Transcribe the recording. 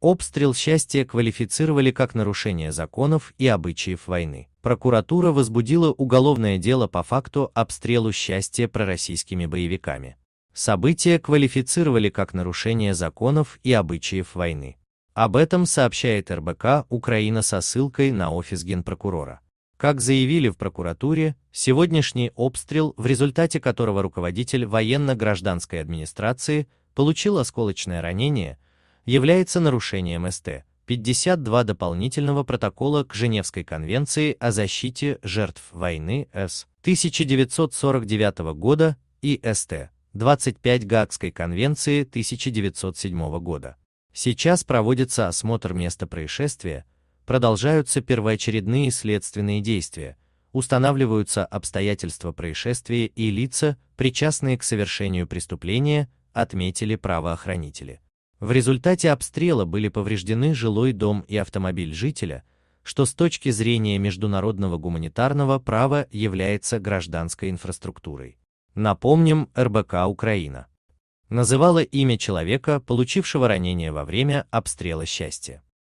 Обстрел счастья квалифицировали как нарушение законов и обычаев войны. Прокуратура возбудила уголовное дело по факту обстрелу счастья пророссийскими боевиками. События квалифицировали как нарушение законов и обычаев войны. Об этом сообщает РБК «Украина» со ссылкой на офис генпрокурора. Как заявили в прокуратуре, сегодняшний обстрел, в результате которого руководитель военно-гражданской администрации получил осколочное ранение – является нарушением СТ 52 дополнительного протокола к Женевской конвенции о защите жертв войны С 1949 года и СТ 25 Гаагской конвенции 1907 года. Сейчас проводится осмотр места происшествия, продолжаются первоочередные следственные действия, устанавливаются обстоятельства происшествия и лица, причастные к совершению преступления, отметили правоохранители. В результате обстрела были повреждены жилой дом и автомобиль жителя, что с точки зрения международного гуманитарного права является гражданской инфраструктурой. Напомним, РБК Украина называла имя человека, получившего ранение во время обстрела счастья.